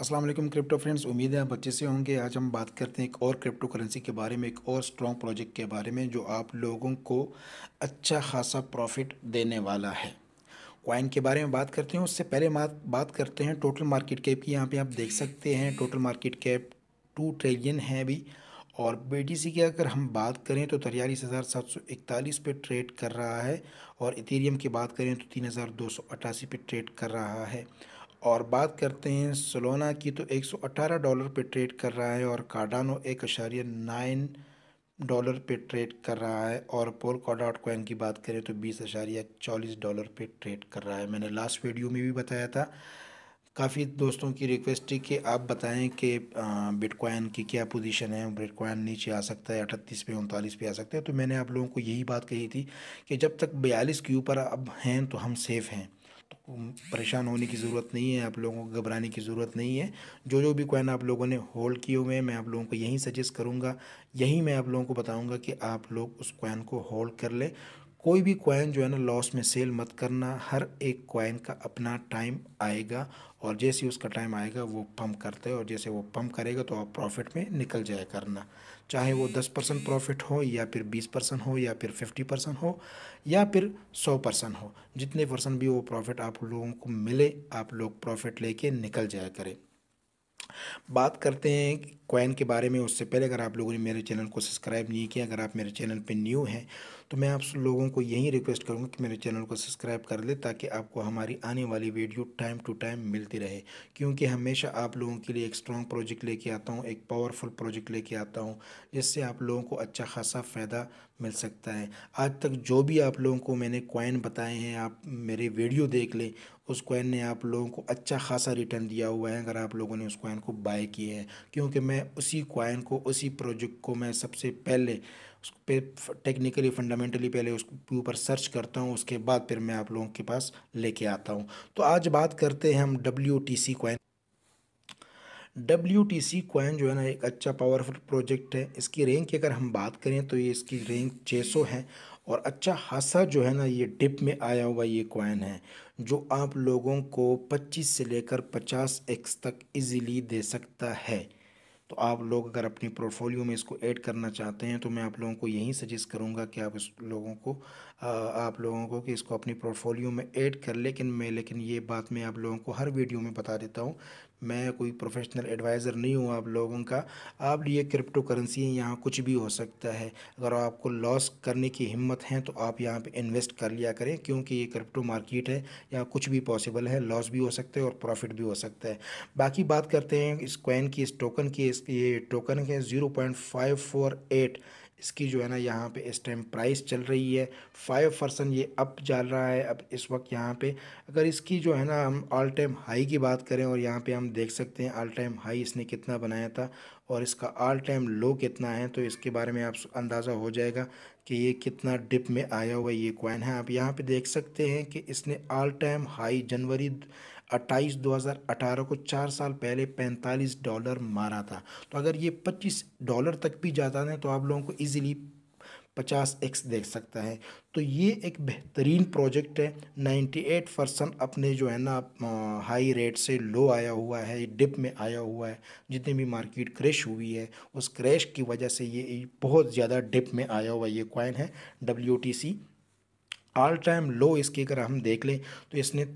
अस्सलाम वालेकुम crypto friends उम्मीद है आप अच्छे से होंगे आज हम बात करते हैं एक और क्रिप्टो करेंसी के बारे में एक और स्ट्रॉन्ग प्रोजेक्ट के बारे में जो आप लोगों को अच्छा खासा प्रॉफिट देने वाला है कॉइन के बारे में बात करते हैं उससे पहले बात करते हैं टोटल मार्केट कैप की यहाँ पे आप देख सकते हैं total market cap two trillion है अभी और बी की अगर हम बात करें तो तिरालीस हज़ार सात सौ इकतालीस पे ट्रेड कर रहा है और इथेरियम की बात करें तो तीन हज़ार दो सौ अट्ठासी पे ट्रेड कर रहा है और बात करते हैं सोलोना की तो 118 डॉलर पे ट्रेड कर रहा है और कार्डानो एक अशारिया नाइन डॉलर पे ट्रेड कर रहा है और पोल कॉडाट कॉइन की बात करें तो बीस अशारिया चालीस डॉलर पे ट्रेड कर रहा है मैंने लास्ट वीडियो में भी बताया था काफ़ी दोस्तों की रिक्वेस्ट थी कि आप बताएं कि बिटकॉइन की क्या पोजीशन है बिटकॉइन नीचे आ सकता है अठतीस पे उनतालीस पे आ सकता है तो मैंने आप लोगों को यही बात कही थी कि जब तक बयालीस के ऊपर अब हैं तो हम सेफ़ हैं परेशान होने की ज़रूरत नहीं है आप लोगों को घबराने की ज़रूरत नहीं है जो जो भी कॉइन आप लोगों ने होल्ड किए हुए हैं मैं आप लोगों को यहीं सजेस्ट करूँगा यहीं मैं आप लोगों को बताऊँगा कि आप लोग उस कॉइन को होल्ड कर लें कोई भी कॉइन जो है ना लॉस में सेल मत करना हर एक कॉइन का अपना टाइम आएगा और जैसे उसका टाइम आएगा वो पम्प करते हैं और जैसे वो पम्प करेगा तो आप प्रॉफिट में निकल जाया करना चाहे वो दस परसेंट प्रॉफिट हो या फिर बीस परसेंट हो या फिर फिफ्टी परसेंट हो या फिर सौ परसेंट हो जितने परसेंट भी वो प्रॉफिट आप लोगों को मिले आप लोग प्रॉफिट लेके निकल जाया करें बात करते हैं कॉइन के बारे में उससे पहले अगर आप लोगों ने मेरे चैनल को सब्सक्राइब नहीं किया अगर आप मेरे चैनल पर न्यू हैं तो मैं आप लोगों को यही रिक्वेस्ट करूँगा कि मेरे चैनल को सब्सक्राइब कर ले ताकि आपको हमारी आने वाली वीडियो टाइम टू टाइम मिलती रहे क्योंकि हमेशा आप लोगों के लिए एक स्ट्रॉन्ग प्रोजेक्ट लेके आता हूँ एक पावरफुल प्रोजेक्ट लेके आता हूँ जिससे आप लोगों को अच्छा खासा फ़ायदा मिल सकता है आज तक जो भी आप लोगों को मैंने कॉइन बताए हैं आप मेरे वीडियो देख लें उस कॉइन ने आप लोगों को अच्छा खासा रिटर्न दिया हुआ है अगर आप लोगों ने उस कॉइन को बाय किया है क्योंकि मैं उसी कॉइन को उसी प्रोजेक्ट को मैं सबसे पहले उस पर टेक्निकली फंडामेंटली पहले उसके ऊपर सर्च करता हूँ उसके बाद फिर मैं आप लोगों के पास लेके आता हूँ तो आज बात करते हैं हम W T C coin W T C coin जो है ना एक अच्छा पावरफुल प्रोजेक्ट है इसकी रैंक की अगर हम बात करें तो ये इसकी रैंक सौ है और अच्छा खासा जो है ना ये डिप में आया हुआ ये कॉइन है जो आप लोगों को 25 से लेकर 50 एक्स तक इजीली दे सकता है तो आप लोग अगर अपनी पोर्टफोलियो में इसको ऐड करना चाहते हैं तो मैं आप लोगों को यही सजेस्ट करूंगा कि आप इस लोगों को आप लोगों को कि इसको अपनी पोर्टफोलियो में ऐड कर लेकिन मैं लेकिन ये बात मैं आप लोगों को हर वीडियो में बता देता हूँ मैं कोई प्रोफेशनल एडवाइज़र नहीं हूँ आप लोगों का आप लिए क्रिप्टो करेंसी यहाँ कुछ भी हो सकता है अगर आपको लॉस करने की हिम्मत है तो आप यहाँ पे इन्वेस्ट कर लिया करें क्योंकि ये क्रिप्टो मार्केट है यहाँ कुछ भी पॉसिबल है लॉस भी हो सकता है और प्रॉफिट भी हो सकता है बाकी बात करते हैं इस कॉइन की इस टोकन की इस ये टोकन है zero point five four eight इसकी जो है ना यहाँ पे इस टाइम प्राइस चल रही है फाइव परसेंट ये अप चल रहा है अब इस वक्त यहाँ पे अगर इसकी जो है ना हम ऑल टाइम हाई की बात करें और यहाँ पे हम देख सकते हैं ऑल टाइम हाई इसने कितना बनाया था और इसका ऑल टाइम लो कितना है तो इसके बारे में आप अंदाज़ा हो जाएगा कि ये कितना डिप में आया हुआ ये कॉइन है आप यहाँ पे देख सकते हैं कि इसने ऑल टाइम हाई जनवरी 28 2018 को चार साल पहले 45 डॉलर मारा था तो अगर ये 25 डॉलर तक भी जाता ना तो आप लोगों को इजीली पचास एक्स देख सकता है तो ये एक बेहतरीन प्रोजेक्ट है नाइन्टी एट परसेंट अपने जो है ना हाई रेट से लो आया हुआ है डिप में आया हुआ है जितनी भी मार्केट क्रैश हुई है उस क्रैश की वजह से ये बहुत ज़्यादा डिप में आया हुआ ये क्वाइन है W T C all time low इसकी अगर हम देख लें तो इसने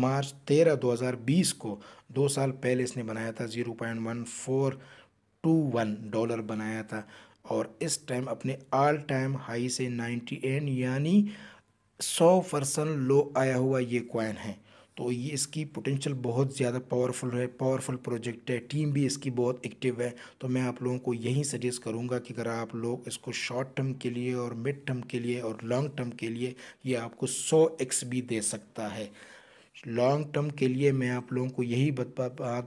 मार्च तेरह दो हज़ार बीस को दो साल पहले इसने बनाया था zero point one four two one dollar बनाया था और इस टाइम अपने ऑल टाइम हाई से नाइन्टी एन यानी सौ परसेंट लो आया हुआ ये कॉइन है तो ये इसकी पोटेंशियल बहुत ज़्यादा पावरफुल है पावरफुल प्रोजेक्ट है टीम भी इसकी बहुत एक्टिव है तो मैं आप लोगों को यही सजेस्ट करूँगा कि अगर आप लोग इसको शॉर्ट टर्म के लिए और मिड टर्म के लिए और लॉन्ग टर्म के लिए ये आपको सौ एक्स भी दे सकता है लॉन्ग टर्म के लिए मैं आप लोगों को यही बात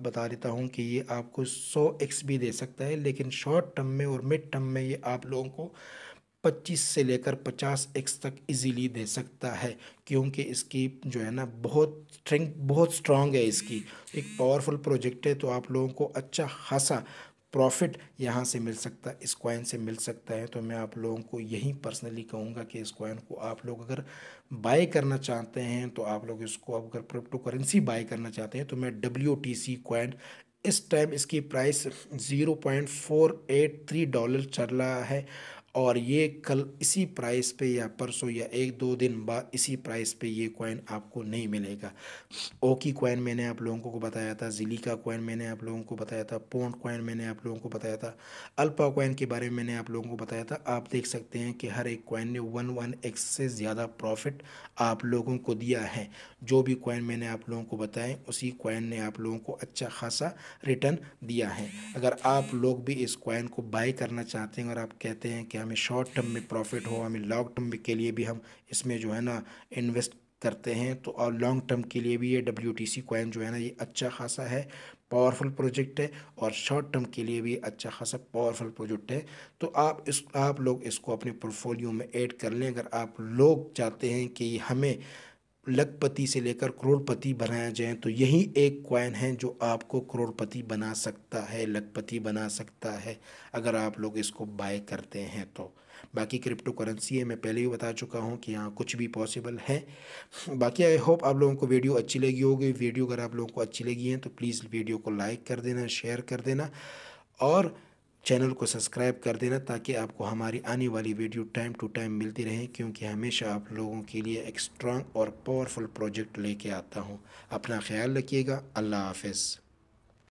बता देता हूँ कि ये आपको सौ एक्स भी दे सकता है लेकिन शॉर्ट टर्म में और मिड टर्म में ये आप लोगों को पच्चीस से लेकर पचास एक्स तक इजीली दे सकता है क्योंकि इसकी जो है ना बहुत स्ट्रेंथ बहुत स्ट्रांग है इसकी एक पावरफुल प्रोजेक्ट है तो आप लोगों को अच्छा खासा प्रॉफिट यहाँ से मिल सकता है इस कॉइन से मिल सकता है तो मैं आप लोगों को यही पर्सनली कहूँगा कि इस कॉइन को आप लोग अगर बाय करना चाहते हैं तो आप लोग इसको अगर क्रिप्टो करेंसी बाय करना चाहते हैं तो मैं डब्ल्यू टी सी कॉइन इस टाइम इसकी price zero point four eight three dollar चल रहा है और ये कल इसी प्राइस पे या परसों या एक दो दिन बाद इसी प्राइस पे ये कॉइन आपको नहीं मिलेगा ओकी कॉइन मैंने आप लोगों को बताया था जिली का कॉइन मैंने आप लोगों को बताया था पोंड कॉइन मैंने आप लोगों को बताया था अल्पा कॉइन के बारे में मैंने आप लोगों को बताया था आप देख सकते हैं कि हर एक कॉइन ने वन वन एक्स से ज़्यादा प्रॉफिट आप लोगों को दिया है जो भी कॉइन मैंने आप लोगों को बताए उसी कॉइन ने आप लोगों को अच्छा खासा रिटर्न दिया है अगर आप लोग भी इस कॉइन को बाई करना चाहते हैं और आप कहते हैं कि हमें शॉर्ट टर्म में प्रॉफिट हो हमें लॉन्ग टर्म के लिए भी हम इसमें जो है ना इन्वेस्ट करते हैं तो और लॉन्ग टर्म के लिए भी ये डब्ल्यू टी सी कॉइन जो है ना ये अच्छा खासा है पावरफुल प्रोजेक्ट है और शॉर्ट टर्म के लिए भी अच्छा खासा पावरफुल प्रोजेक्ट है तो आप इस आप लोग इसको अपने पोर्टफोलियो में ऐड कर लें अगर आप लोग चाहते हैं कि हमें लखपति से लेकर करोड़पति बनाया जाए तो यही एक क्वाइन है जो आपको करोड़पति बना सकता है लखपति बना सकता है अगर आप लोग इसको बाय करते हैं तो बाकी क्रिप्टो करेंसी है मैं पहले ही बता चुका हूँ कि यहाँ कुछ भी पॉसिबल है बाकी आई होप आप लोगों को वीडियो अच्छी लगी होगी वीडियो अगर आप लोगों को अच्छी लगी है तो प्लीज़ वीडियो को लाइक कर देना शेयर कर देना और चैनल को सब्सक्राइब कर देना ताकि आपको हमारी आने वाली वीडियो टाइम टू टाइम मिलती रहे क्योंकि हमेशा आप लोगों के लिए एक स्ट्रांग और पावरफुल प्रोजेक्ट लेके आता हूँ अपना ख्याल रखिएगा अल्लाह हाफिज़